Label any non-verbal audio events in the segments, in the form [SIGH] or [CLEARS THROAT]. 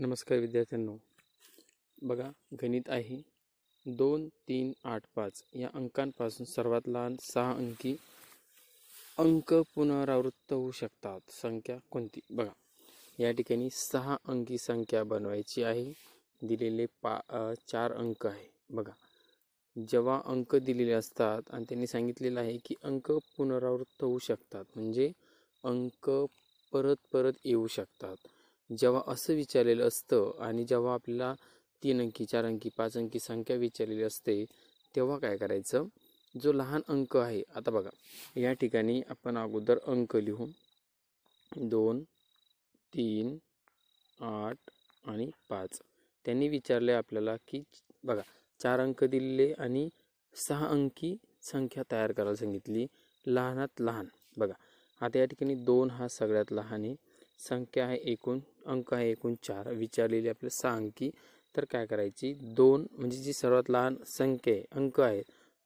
नमस्कार विद्यार्थ्यांनो बघा गणित आहे दोन तीन आठ पाच या अंकांपासून सर्वात लहान सहा अंकी अंक पुनरावृत्त होऊ शकतात संख्या कोणती बघा या ठिकाणी सहा अंकी संख्या बनवायची आहे दिलेले पा चार अंक आहे बघा जेव्हा अंक दिलेले असतात आणि त्यांनी सांगितलेलं आहे की अंक पुनरावृत्त होऊ शकतात म्हणजे अंक परत परत येऊ शकतात जेव्हा असं विचारलेलं असतं आणि जेव्हा आपल्याला तीन अंकी चार अंकी पाच अंकी संख्या विचारलेली असते तेव्हा काय करायचं जो लहान अंक आहे आता बघा या ठिकाणी आपण अगोदर अंक लिहू दोन तीन आठ आणि पाच त्यांनी विचारले आपल्याला की बघा चार अंक दिलेले आणि सहा अंकी संख्या तयार करायला सांगितली लहानात लहान बघा आता या ठिकाणी दोन हा सगळ्यात लहान आहे संख्या आहे एकूण अंक आहे एकूण चार विचारलेली आपल्याला सांग की तर काय करायची दोन म्हणजे जी सर्वात लहान संख्या आहे अंक आहे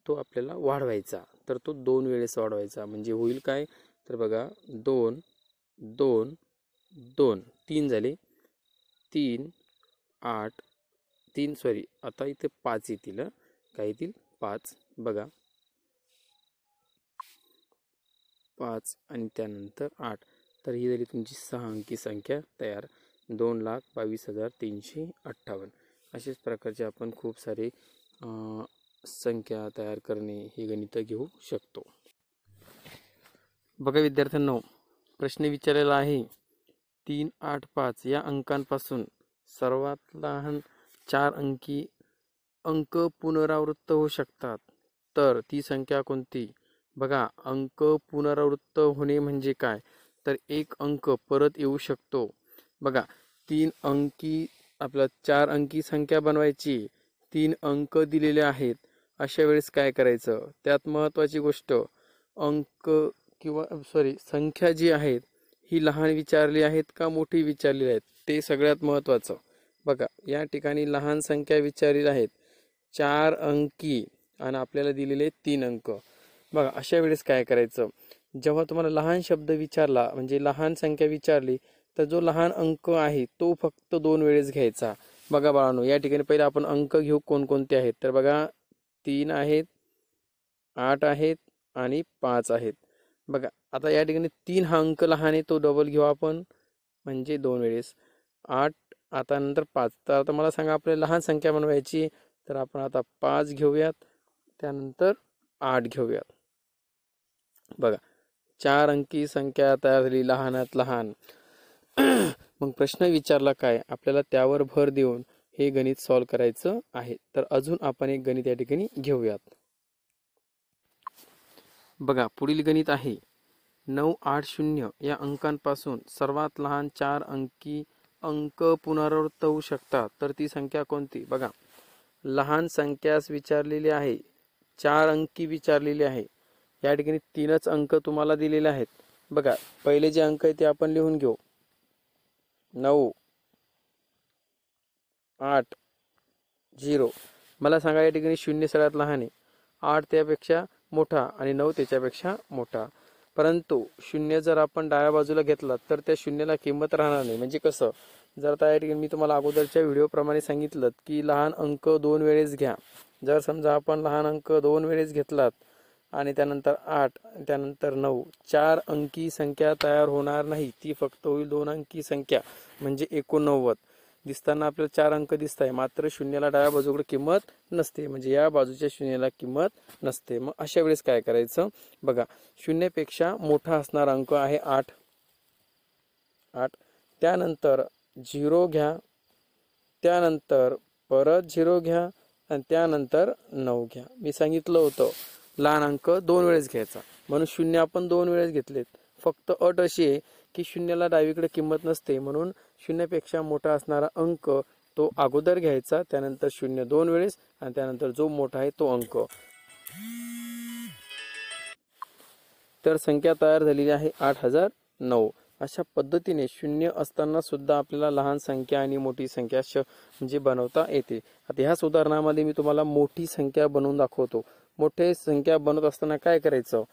तो आपल्याला वाढवायचा तर तो दोन वेळेस वाढवायचा म्हणजे होईल काय तर बघा दोन दोन दोन तीन झाले तीन आठ तीन सॉरी आता इथे पाच येतील काय येतील पाच बघा पाच आणि त्यानंतर आठ तर ही झाली तुमची सहा अंकी संख्या तयार दोन लाख बावीस हजार तीनशे अठ्ठावन्न अशाच प्रकारचे आपण खूप सारे संख्या तयार करणे हे गणित घेऊ शकतो बघा विद्यार्थ्यांना प्रश्न विचारलेला आहे तीन आठ पाच या अंकांपासून सर्वात लहान चार अंकी अंक पुनरावृत्त होऊ शकतात तर ती संख्या कोणती बघा अंक पुनरावृत्त होणे म्हणजे काय तर एक अंक परत येऊ शकतो बघा तीन अंकी आपला चार अंकी संख्या बनवायची तीन अंक दिलेले आहेत अशा वेळेस काय करायचं त्यात महत्त्वाची गोष्ट अंक किंवा सॉरी संख्या जी आहेत ही लहान विचारली आहेत का मोठी विचारलेली आहेत ते सगळ्यात महत्त्वाचं बघा या ठिकाणी लहान संख्या विचारली आहेत चार अंकी आणि आपल्याला दिलेले तीन अंक बघा अशा वेळेस काय करायचं जेव्हा तुम्हाला लहान शब्द विचारला म्हणजे लहान संख्या विचारली तर जो लहान अंक आहे तो फक्त दोन वेळेस घ्यायचा बघा बाळांनो या ठिकाणी पहिले आपण अंक घेऊ कोणकोणते आहेत तर बघा तीन आहेत आठ आहेत आणि पाच आहेत बघा आता या ठिकाणी तीन हा अंक लहान आहे तो डबल घेऊ आपण म्हणजे दोन वेळेस आठ आता नंतर पाच तर आता मला सांगा आपल्याला लहान संख्या बनवायची तर आपण आता पाच घेऊयात त्यानंतर आठ घेऊयात बघा चार अंकी संख्या तयार झाली लहानात लहान [CLEARS THROAT] मग प्रश्न विचारला काय आपल्याला त्यावर भर देऊन हे गणित सॉल्व करायचं आहे तर अजून आपण एक गणित या ठिकाणी घेऊयात बघा पुढील गणित आहे नऊ आठ शून्य या अंकांपासून सर्वात लहान चार अंकी अंक पुनरावृत्त होऊ शकतात तर ती संख्या कोणती बघा लहान संख्यास विचारलेली आहे चार अंकी विचारलेली आहे या ठिकाणी तीनच अंक तुम्हाला दिलेले आहेत बघा पहिले जे अंक आहे ते आपण लिहून घेऊ नऊ आठ झिरो मला सांगा या ठिकाणी शून्य सगळ्यात लहान आहे आठ त्यापेक्षा मोठा आणि नऊ त्याच्यापेक्षा मोठा परंतु शून्य जर आपण डाव्या बाजूला घेतला तर त्या शून्याला किंमत राहणार नाही म्हणजे कसं जर त्या ठिकाणी मी तुम्हाला अगोदरच्या व्हिडिओप्रमाणे सांगितलं की लहान अंक दोन वेळेस घ्या जर समजा आपण लहान अंक दोन वेळेस घेतलात आणि त्यानंतर आठ त्यानंतर नऊ चार अंकी संख्या तयार होणार नाही ती फक्त होईल दोन अंकी संख्या म्हणजे एकोणनव्वद दिसताना आपल्याला चार अंक दिसत आहे मात्र शून्याला डाव्या बाजूकडे किंमत नसते म्हणजे या बाजूच्या शून्याला किंमत नसते मग अशा वेळेस काय करायचं बघा शून्यपेक्षा मोठा असणारा अंक आहे आठ आठ त्यानंतर झिरो घ्या त्यानंतर परत झिरो घ्या आणि त्यानंतर नऊ घ्या मी सांगितलं होतं लहान अंक दोन वेळेस घ्यायचा म्हणून शून्य आपण दोन वेळेस घेतलेत फक्त अट अशी आहे की शून्याला डावीकडे किंमत नसते म्हणून शून्यापेक्षा मोठा असणारा अंक तो अगोदर घ्यायचा त्यानंतर शून्य दोन वेळेस आणि त्यानंतर जो मोठा आहे तो अंक तर संख्या तयार झालेली आहे आठ हजार नऊ अशा पद्धतीने शून्य असताना सुद्धा आपल्याला लहान संख्या आणि मोठी संख्या म्हणजे बनवता येते आता ह्याच उदाहरणामध्ये मी तुम्हाला मोठी संख्या बनवून दाखवतो मोठे संख्या बनत असताना काय करायचं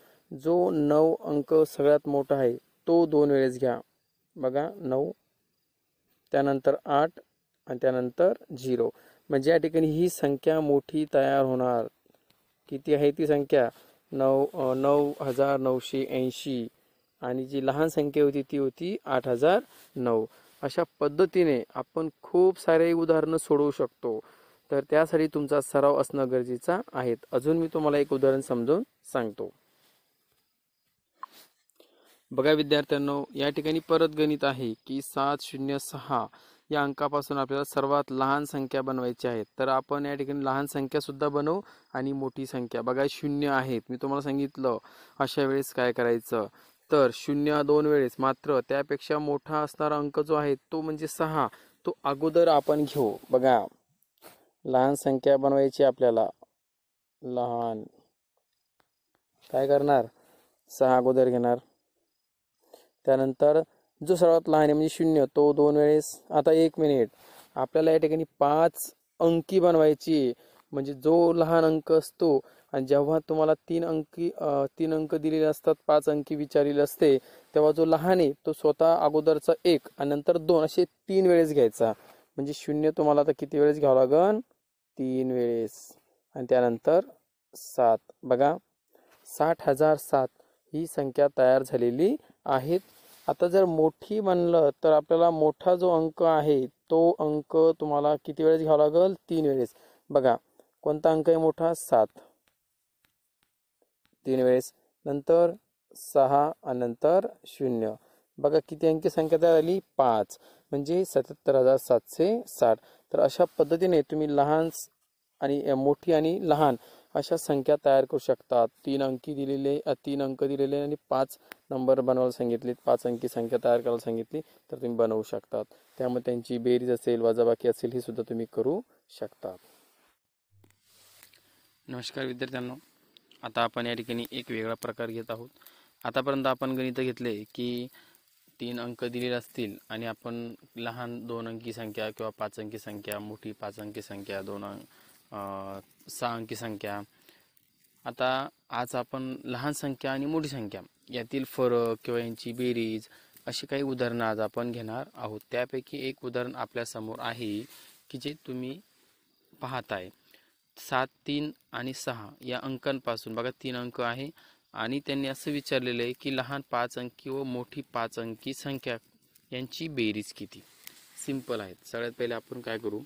जो नऊ अंक सगळ्यात मोठा आहे तो दोन वेळेस घ्या बघा नऊ त्यानंतर आठ आणि त्यानंतर झिरो म्हणजे या ठिकाणी ही संख्या मोठी तयार होणार किती आहे ती संख्या नऊ नऊ हजार नऊशे ऐंशी आणि जी लहान संख्या होती ती होती आठ हजार नऊ अशा पद्धतीने आपण खूप सारे उदाहरणं सोडवू शकतो तर त्यासाठी तुमचा सराव असणं गरजेचं आहे अजून मी तुम्हाला एक उदाहरण समजून सांगतो बघा विद्यार्थ्यांनो या ठिकाणी परत गणित आहे की सात शून्य सहा या अंकापासून आपल्याला सर्वात लहान संख्या बनवायची आहेत तर आपण या ठिकाणी लहान संख्या सुद्धा बनवू आणि मोठी संख्या बघा शून्य आहेत मी तुम्हाला सांगितलं अशा वेळेस काय करायचं तर शून्य दोन वेळेस मात्र त्यापेक्षा मोठा असणारा अंक जो आहे तो म्हणजे सहा तो अगोदर आपण घेऊ बघा लहान संख्या बनवायची आपल्याला लहान काय करणार सहा अगोदर घेणार त्यानंतर जो सर्वात लहान आहे म्हणजे शून्य तो दोन वेळेस आता एक मिनिट आपल्याला या ठिकाणी पाच अंकी बनवायची म्हणजे जो लहान अंक असतो आणि जेव्हा तुम्हाला तीन अंकी तीन अंक दिलेले असतात पाच अंकी विचारलेले असते तेव्हा जो लहान आहे तो स्वतः अगोदरचा एक आणि नंतर दोन असे तीन वेळेस घ्यायचा म्हणजे शून्य तुम्हाला आता किती वेळेस घ्यावं लागन तीन वेळेस आणि सात बघा साठ हजार सात ही संख्या तैयार है आता जर मोठी म्हणलं तर आपल्याला मोठा जो अंक आहे तो अंक तुम्हारा किती वेळेस घ्यावा लागेल तीन वेस बघा कोणता अंक है मोटा सात तीन वेस नंतर सहा नंतर शून्य बघा किती अंकी संख्या तैयार झाली म्हणजे सत्याहत्तर हजार सातशे साठ तर अशा पद्धतीने तुम्ही लहान आणि मोठी आणि लहान अशा संख्या तयार करू शकता तीन अंकी दिलेले तीन अंक दिलेले आणि पाच नंबर बनवायला सांगितले पाच अंकी संख्या तयार करायला सांगितली तर तुम्ही बनवू शकतात त्यामुळे त्यांची बेरीज असेल वजाबाकी असेल ही सुद्धा तुम्ही करू शकता नमस्कार विद्यार्थ्यांनो आता आपण या ठिकाणी एक वेगळा प्रकार घेत आहोत आतापर्यंत आपण गणित घेतले की तीन अंक दिलेले असतील आणि आपण लहान दोन अंकी संख्या किंवा पाच अंकी संख्या मोठी पाच अंकी संख्या दोन अंक सहा अंकी संख्या आता आज आपण लहान संख्या आणि मोठी संख्या यातील फरक किंवा यांची बेरीज अशी काही उदाहरणं आज आपण घेणार आहोत त्यापैकी एक उदाहरण आपल्यासमोर आहे की जे तुम्ही पाहताय सात तीन आणि सहा या अंकांपासून बघा तीन अंक आहे आणि त्यांनी असं विचारलेलं आहे की लहान पाच अंकी व मोठी पाच अंकी संख्या यांची बेरीज किती सिंपल आहेत सगळ्यात पहिले आपण काय करू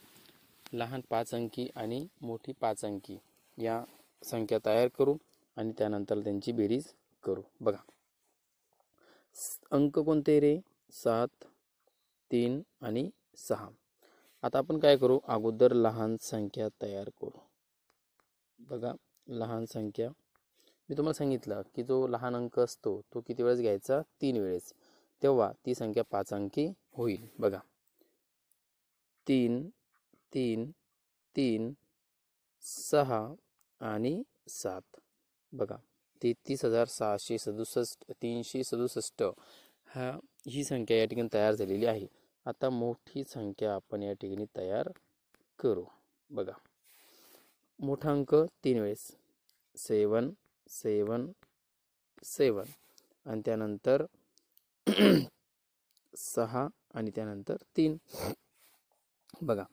लहान पाच अंकी आणि मोठी पाच अंकी या संख्या तयार करू आणि त्यानंतर त्यांची बेरीज करू बघा अंक कोणते रे सात तीन आणि सहा आता आपण काय करू अगोदर लहान संख्या तयार करू बघा लहान संख्या मी तुम्हाला सांगितलं की जो लहान अंक असतो तो किती वेळेस घ्यायचा तीन वेळेस तेव्हा ती संख्या पाच अंकी होईल बघा तीन तीन तीन सहा आणि सात बघा तेहतीस हजार सहाशे सदुसष्ट तीनशे सदुसष्ट हा ही संख्या या ठिकाणी तयार झालेली आहे आता मोठी संख्या आपण या ठिकाणी तयार करू बघा मोठा अंक तीन वेळेस सेवन सेवन सेवन आणि त्यानंतर [CLEARS THROAT] सहा आणि त्यानंतर तीन बघा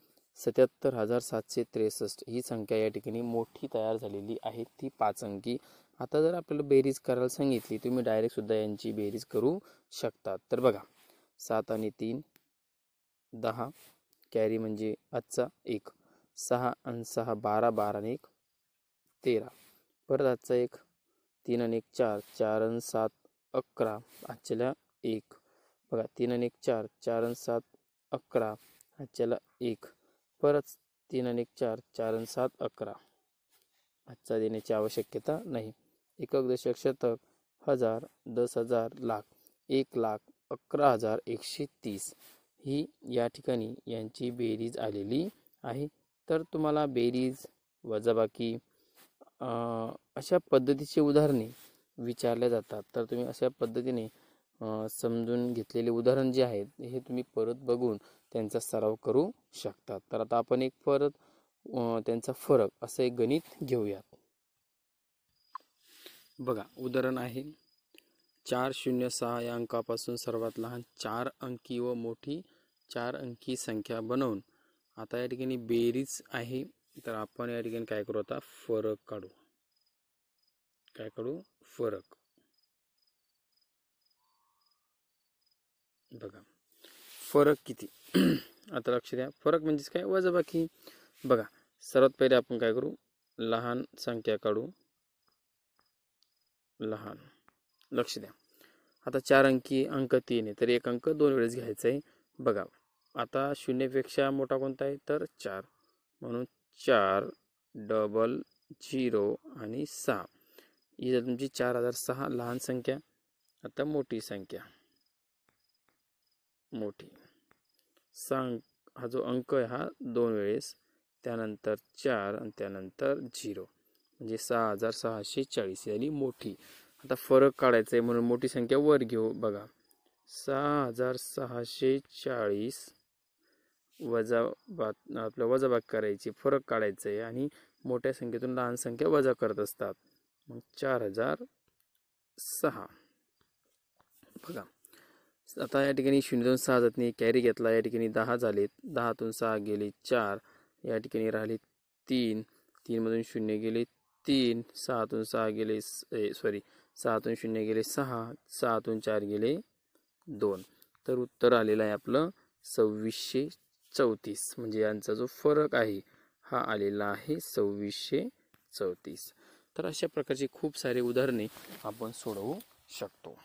सत्याहत्तर हजार सातशे त्रेसष्ट ही संख्या या ठिकाणी मोठी तयार झालेली आहे ती पाच अंकी आता जर आपल्याला बेरीज करायला सांगितली तुम्ही सुद्धा यांची बेरीज करू शकता तर बघा सात आणि तीन दहा कॅरी म्हणजे आजचा एक सहा आणि सहा बारा बारा आणि एक तेरा परत आजचा एक तीन आणि एक चार चार आणि सात अकरा आजच्याला एक बघा तीन आणि एक चार चार आणि सात अकरा आजच्याला एक परत तीन आणि एक चार चार आणि सात अकरा आजचा देण्याची आवश्यकता नाही एकक दशक शतक हजार दस हजार लाख एक लाख अकरा हजार एकशे तीस ही या ठिकाणी यांची बेरीज आलेली आहे तर तुम्हाला बेरीज वजाबाकी अशा पद्धतीची उदाहरणे विचारल्या जातात तर तुम्ही अशा पद्धतीने समजून घेतलेले उदाहरण जे आहेत हे तुम्ही परत बघून त्यांचा सराव करू शकता तर आता आपण एक परत त्यांचा फरक असं एक गणित घेऊयात बघा उदाहरण आहे चार शून्य सहा या अंकापासून सर्वात लहान चार अंकी व मोठी चार अंकी संख्या बनवून आता या ठिकाणी बेरीज आहे तर आपण या ठिकाणी काय करू आता फरक काढू काय काढू फरक बघा फरक किती [CLEARS THROAT] आता लक्ष द्या फरक म्हणजेच काय बाकी बघा सर्वात पहिले आपण काय करू लहान संख्या काढू लहान लक्ष द्या आता चार अंकी अंक तीन आहे तर एक अंक दोन वेळेस घ्यायचा आहे बघा आता शून्यपेक्षा मोठा कोणता आहे तर चार म्हणून चार डबल झिरो आणि सहा इथं तुमची चार हजार सहा लहान संख्या आता मोठी संख्या मोठी सांग हा जो अंक आहे हा दोन वेळेस त्यानंतर चार आणि त्यानंतर झिरो म्हणजे सहा हजार सहाशे चाळीस झाली मोठी आता फरक काढायचा आहे म्हणून मोठी संख्या वर घेऊ बघा सहा हजार सहाशे चाळीस वजाबात आपलं वजाबाग करायची फरक काढायचं आहे आणि मोठ्या संख्येतून लहान संख्या वजा करत असतात मग चार हजार सहा बघा आता या ठिकाणी शून्य सहा जात नाही कॅरी घेतला या ठिकाणी दहा झालेत दहातून सहा गेले चार या ठिकाणी राहिले तीन तीनमधून शून्य गेले तीन सहातून सहा गेले सॉरी सहातून शून्य गेले सहा सहातून चार गेले दोन तर उत्तर आलेलं आहे आपलं सव्वीसशे चौतीस म्हणजे यांचा जो फरक आहे हा आलेला आहे सव्वीसशे चौतीस तर अशा प्रकारची खूप सारे उदाहरणे आपण सोडवू शकतो